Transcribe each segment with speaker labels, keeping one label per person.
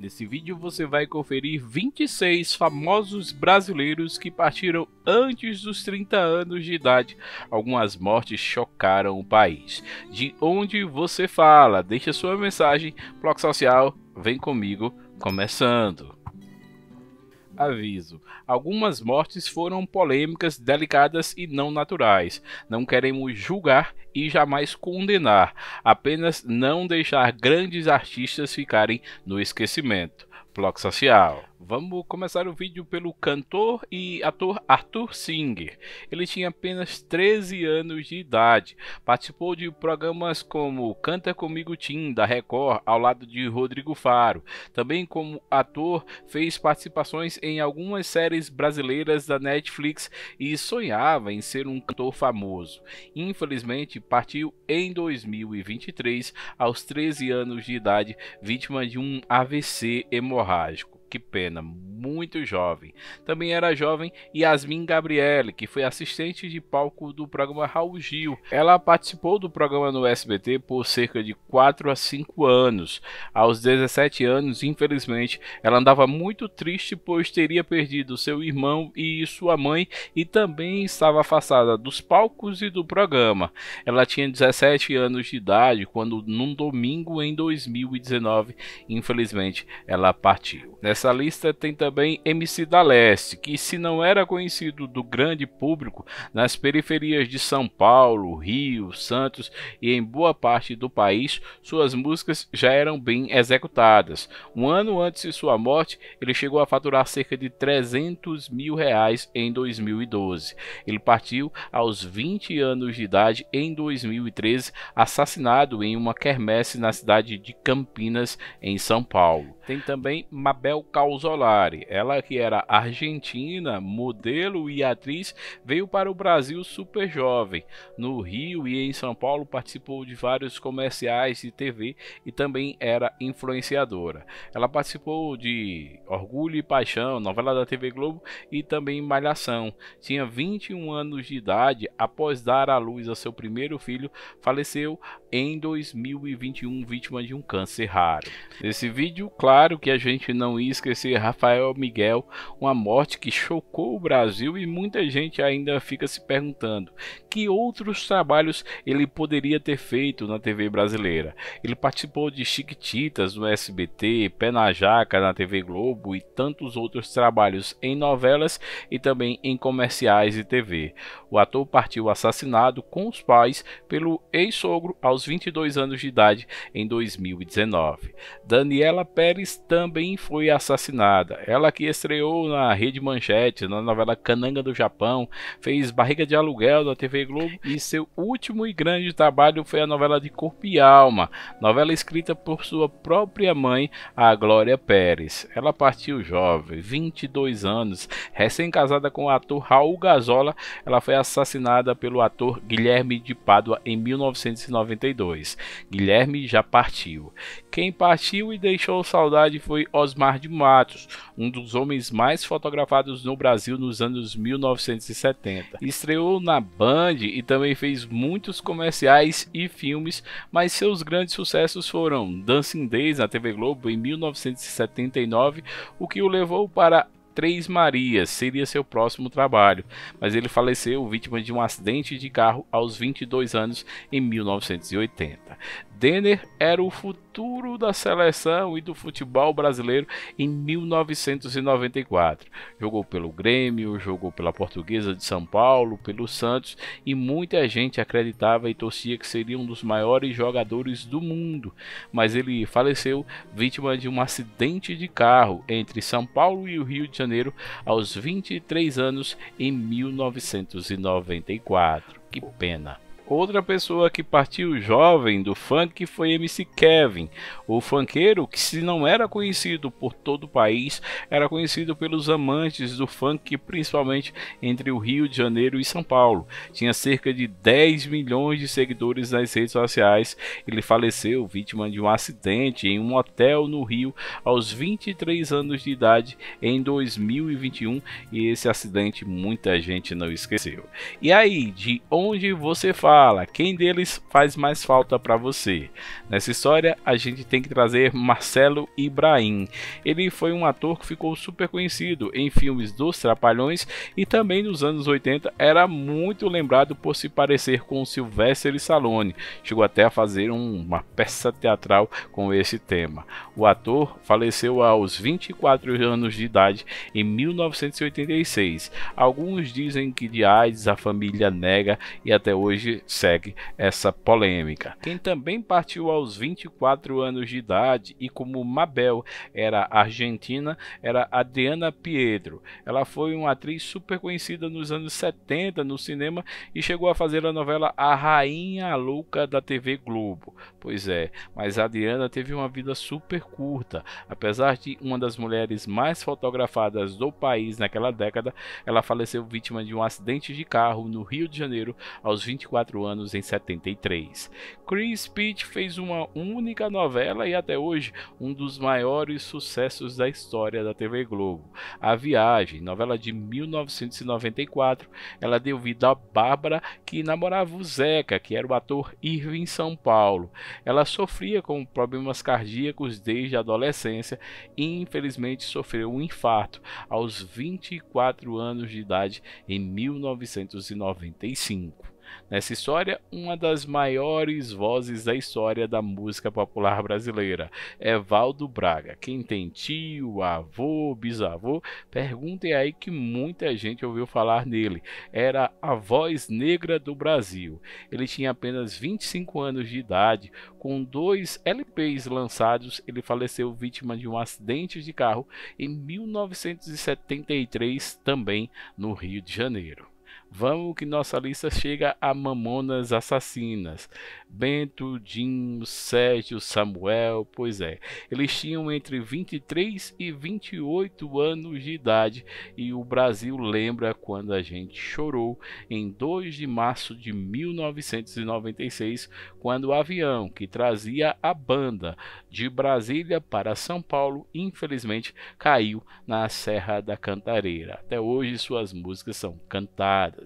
Speaker 1: Nesse vídeo você vai conferir 26 famosos brasileiros que partiram antes dos 30 anos de idade. Algumas mortes chocaram o país. De onde você fala? Deixa sua mensagem. Bloco Social, vem comigo, começando aviso. Algumas mortes foram polêmicas, delicadas e não naturais. Não queremos julgar e jamais condenar, apenas não deixar grandes artistas ficarem no esquecimento. Bloco Social. Vamos começar o vídeo pelo cantor e ator Arthur Singer. Ele tinha apenas 13 anos de idade. Participou de programas como Canta Comigo Tim, da Record, ao lado de Rodrigo Faro. Também como ator, fez participações em algumas séries brasileiras da Netflix e sonhava em ser um cantor famoso. Infelizmente, partiu em 2023, aos 13 anos de idade, vítima de um AVC hemorrágico que pena, muito jovem. Também era jovem Yasmin Gabriele, que foi assistente de palco do programa Raul Gil. Ela participou do programa no SBT por cerca de 4 a 5 anos. Aos 17 anos, infelizmente, ela andava muito triste pois teria perdido seu irmão e sua mãe e também estava afastada dos palcos e do programa. Ela tinha 17 anos de idade quando num domingo em 2019, infelizmente, ela partiu. Nessa Nessa lista tem também MC da Leste, que se não era conhecido do grande público nas periferias de São Paulo, Rio, Santos e em boa parte do país, suas músicas já eram bem executadas. Um ano antes de sua morte, ele chegou a faturar cerca de 300 mil reais em 2012. Ele partiu aos 20 anos de idade em 2013, assassinado em uma quermesse na cidade de Campinas, em São Paulo. Tem também Mabel Causolari. ela que era argentina, modelo e atriz, veio para o Brasil super jovem. No Rio e em São Paulo participou de vários comerciais de TV e também era influenciadora. Ela participou de Orgulho e Paixão, novela da TV Globo e também Malhação. Tinha 21 anos de idade, após dar à luz a seu primeiro filho, faleceu em 2021 vítima de um câncer raro. Nesse vídeo, claro claro que a gente não ia esquecer Rafael Miguel, uma morte que chocou o Brasil e muita gente ainda fica se perguntando que outros trabalhos ele poderia ter feito na TV brasileira. Ele participou de Chiquititas no SBT, Pé na Jaca na TV Globo e tantos outros trabalhos em novelas e também em comerciais e TV. O ator partiu assassinado com os pais pelo ex-sogro aos 22 anos de idade em 2019. Daniela Pérez também foi assassinada. Ela que estreou na Rede Manchete, na novela Cananga do Japão, fez Barriga de Aluguel da TV Globo e seu último e grande trabalho foi a novela de Corpo e Alma, novela escrita por sua própria mãe, a Glória Pérez. Ela partiu jovem, 22 anos, recém-casada com o ator Raul Gazola, ela foi assassinada pelo ator Guilherme de Pádua em 1992. Guilherme já partiu. Quem partiu e deixou saudade saudade foi Osmar de Matos, um dos homens mais fotografados no Brasil nos anos 1970. Estreou na Band e também fez muitos comerciais e filmes, mas seus grandes sucessos foram Dancing Days na TV Globo em 1979, o que o levou para Três Marias seria seu próximo trabalho, mas ele faleceu vítima de um acidente de carro aos 22 anos em 1980. Denner era o futuro da seleção e do futebol brasileiro em 1994. Jogou pelo Grêmio, jogou pela Portuguesa de São Paulo, pelo Santos e muita gente acreditava e torcia que seria um dos maiores jogadores do mundo, mas ele faleceu vítima de um acidente de carro entre São Paulo e o Rio de Janeiro Janeiro aos 23 anos em 1994. Que pena. Outra pessoa que partiu jovem do funk foi MC Kevin, o funkeiro que se não era conhecido por todo o país, era conhecido pelos amantes do funk, principalmente entre o Rio de Janeiro e São Paulo. Tinha cerca de 10 milhões de seguidores nas redes sociais. Ele faleceu vítima de um acidente em um hotel no Rio aos 23 anos de idade em 2021 e esse acidente muita gente não esqueceu. E aí, de onde você fala fala, quem deles faz mais falta para você? Nessa história, a gente tem que trazer Marcelo Ibrahim. Ele foi um ator que ficou super conhecido em filmes dos Trapalhões e também nos anos 80 era muito lembrado por se parecer com Sylvester Stallone. Chegou até a fazer uma peça teatral com esse tema. O ator faleceu aos 24 anos de idade em 1986. Alguns dizem que de AIDS a família nega e até hoje segue, essa polêmica. Quem também partiu aos 24 anos de idade e como Mabel era argentina, era Adriana Piedro. Ela foi uma atriz super conhecida nos anos 70 no cinema e chegou a fazer a novela A Rainha Louca da TV Globo. Pois é, mas Adriana teve uma vida super curta. Apesar de uma das mulheres mais fotografadas do país naquela década, ela faleceu vítima de um acidente de carro no Rio de Janeiro aos 24 4 anos em 73. Chris Pitt fez uma única novela e até hoje um dos maiores sucessos da história da TV Globo. A Viagem, novela de 1994, ela deu vida a Bárbara, que namorava o Zeca, que era o ator Irving São Paulo. Ela sofria com problemas cardíacos desde a adolescência e infelizmente sofreu um infarto aos 24 anos de idade em 1995. Nessa história, uma das maiores vozes da história da música popular brasileira é Valdo Braga. Quem tem tio, avô, bisavô, perguntem aí que muita gente ouviu falar nele. Era a voz negra do Brasil. Ele tinha apenas 25 anos de idade, com dois LPs lançados, ele faleceu vítima de um acidente de carro em 1973, também no Rio de Janeiro. Vamos que nossa lista chega a Mamonas Assassinas. Bento, Dinho, Sérgio, Samuel, pois é. Eles tinham entre 23 e 28 anos de idade e o Brasil lembra quando a gente chorou em 2 de março de 1996, quando o avião que trazia a banda de Brasília para São Paulo, infelizmente, caiu na Serra da Cantareira. Até hoje suas músicas são cantadas.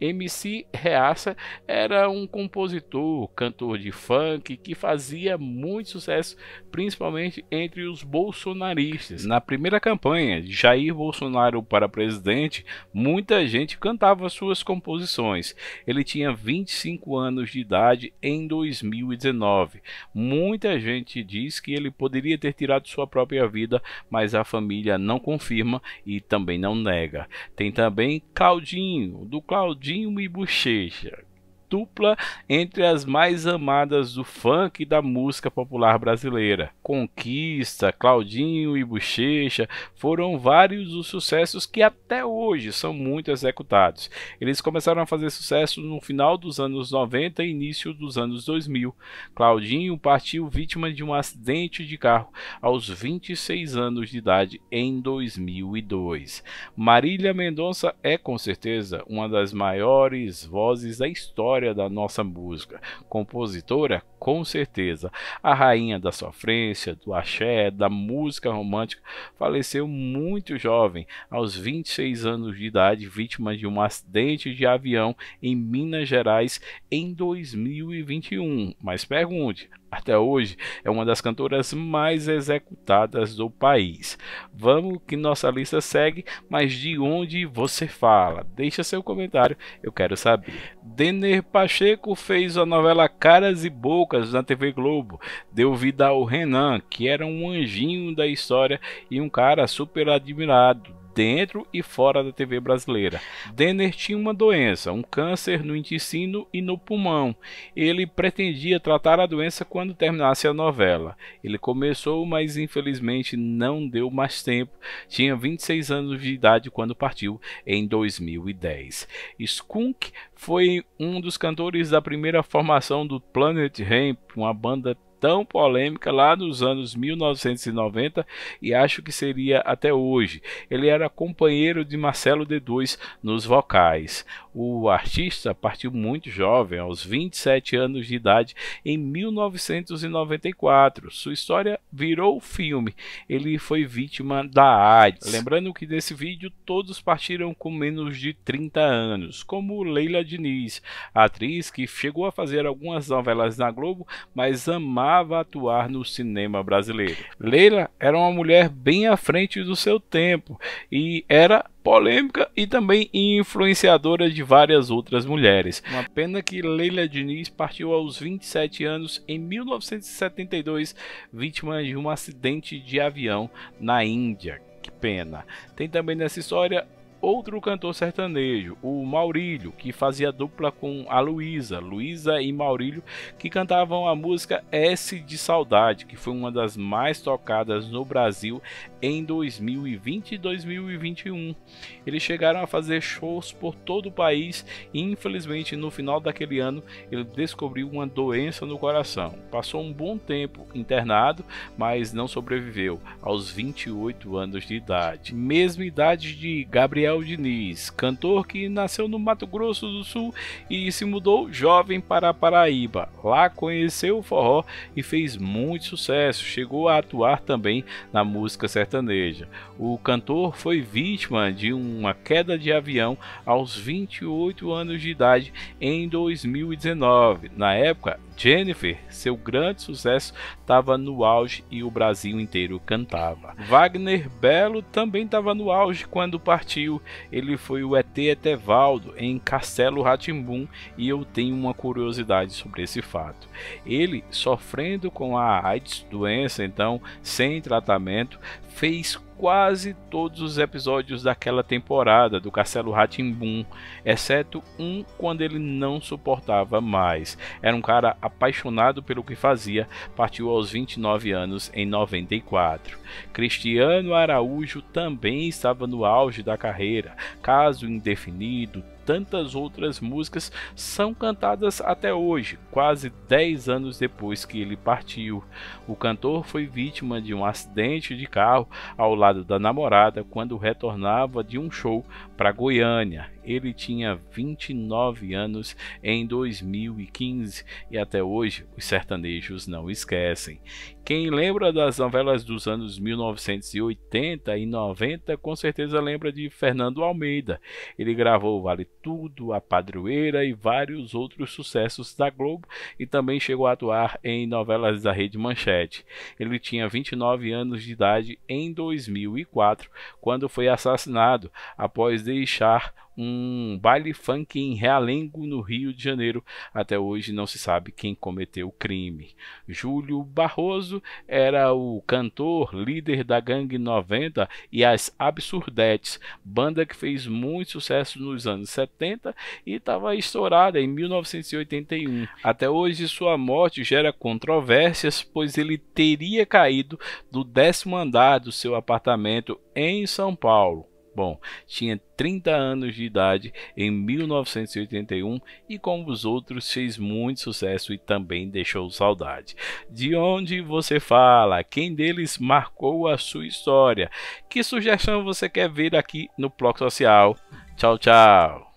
Speaker 1: MC Reaça era um compositor, cantor de funk que fazia muito sucesso, principalmente entre os bolsonaristas. Na primeira campanha de Jair Bolsonaro para presidente, muita gente cantava suas composições. Ele tinha 25 anos de idade em 2019. Muita gente diz que ele poderia ter tirado sua própria vida, mas a família não confirma e também não nega. Tem também Caldinho, do Claudinho e Bochecha dupla entre as mais amadas do funk e da música popular brasileira. Conquista, Claudinho e Bochecha foram vários os sucessos que até hoje são muito executados. Eles começaram a fazer sucesso no final dos anos 90 e início dos anos 2000. Claudinho partiu vítima de um acidente de carro aos 26 anos de idade em 2002. Marília Mendonça é com certeza uma das maiores vozes da história história da nossa música. Compositora, com certeza, a rainha da sofrência, do axé, da música romântica, faleceu muito jovem, aos 26 anos de idade, vítima de um acidente de avião em Minas Gerais em 2021. Mas pergunte, até hoje é uma das cantoras mais executadas do país. Vamos que nossa lista segue, mas de onde você fala? Deixa seu comentário, eu quero saber. Denner Pacheco fez a novela Caras e Bocas na TV Globo, deu vida ao Renan, que era um anjinho da história e um cara super admirado dentro e fora da TV brasileira. Denner tinha uma doença, um câncer no intestino e no pulmão. Ele pretendia tratar a doença quando terminasse a novela. Ele começou, mas infelizmente não deu mais tempo. Tinha 26 anos de idade quando partiu em 2010. Skunk foi um dos cantores da primeira formação do Planet Hemp, uma banda tão polêmica lá nos anos 1990 e acho que seria até hoje. Ele era companheiro de Marcelo D2 nos vocais. O artista partiu muito jovem, aos 27 anos de idade, em 1994. Sua história virou filme. Ele foi vítima da AIDS. Lembrando que nesse vídeo todos partiram com menos de 30 anos, como Leila Diniz, atriz que chegou a fazer algumas novelas na Globo, mas amava costumava atuar no cinema brasileiro. Leila era uma mulher bem à frente do seu tempo e era polêmica e também influenciadora de várias outras mulheres. Uma pena que Leila Diniz partiu aos 27 anos em 1972, vítima de um acidente de avião na Índia. Que pena. Tem também nessa história outro cantor sertanejo, o Maurílio, que fazia dupla com a Luísa, Luísa e Maurílio, que cantavam a música S de Saudade, que foi uma das mais tocadas no Brasil em 2020 e 2021. Eles chegaram a fazer shows por todo o país e infelizmente no final daquele ano ele descobriu uma doença no coração. Passou um bom tempo internado, mas não sobreviveu aos 28 anos de idade. Mesma idade de Gabriel Gabriel Diniz, cantor que nasceu no Mato Grosso do Sul e se mudou jovem para a Paraíba. Lá conheceu o forró e fez muito sucesso. Chegou a atuar também na música sertaneja. O cantor foi vítima de uma queda de avião aos 28 anos de idade em 2019. Na época, Jennifer, seu grande sucesso estava no auge e o Brasil inteiro cantava. Wagner Belo também estava no auge quando partiu. Ele foi o ET Etevaldo em Castelo Ratimbum e eu tenho uma curiosidade sobre esse fato. Ele, sofrendo com a AIDS, doença então sem tratamento, fez quase todos os episódios daquela temporada do Castelo Ratimbum, exceto um quando ele não suportava mais. Era um cara apaixonado pelo que fazia, partiu aos 29 anos em 94. Cristiano Araújo também estava no auge da carreira, caso indefinido, tantas outras músicas são cantadas até hoje, quase 10 anos depois que ele partiu. O cantor foi vítima de um acidente de carro ao lado da namorada quando retornava de um show para Goiânia ele tinha 29 anos em 2015 e até hoje os sertanejos não esquecem. Quem lembra das novelas dos anos 1980 e 90 com certeza lembra de Fernando Almeida. Ele gravou Vale Tudo, A Padroeira e vários outros sucessos da Globo e também chegou a atuar em novelas da Rede Manchete. Ele tinha 29 anos de idade em 2004 quando foi assassinado após deixar um baile funk em Realengo, no Rio de Janeiro. Até hoje não se sabe quem cometeu o crime. Júlio Barroso era o cantor, líder da Gangue 90 e as Absurdetes, banda que fez muito sucesso nos anos 70 e estava estourada em 1981. Até hoje sua morte gera controvérsias, pois ele teria caído do décimo andar do seu apartamento em São Paulo. Bom, tinha 30 anos de idade em 1981 e, como os outros, fez muito sucesso e também deixou saudade. De onde você fala? Quem deles marcou a sua história? Que sugestão você quer ver aqui no Bloco Social? Tchau, tchau!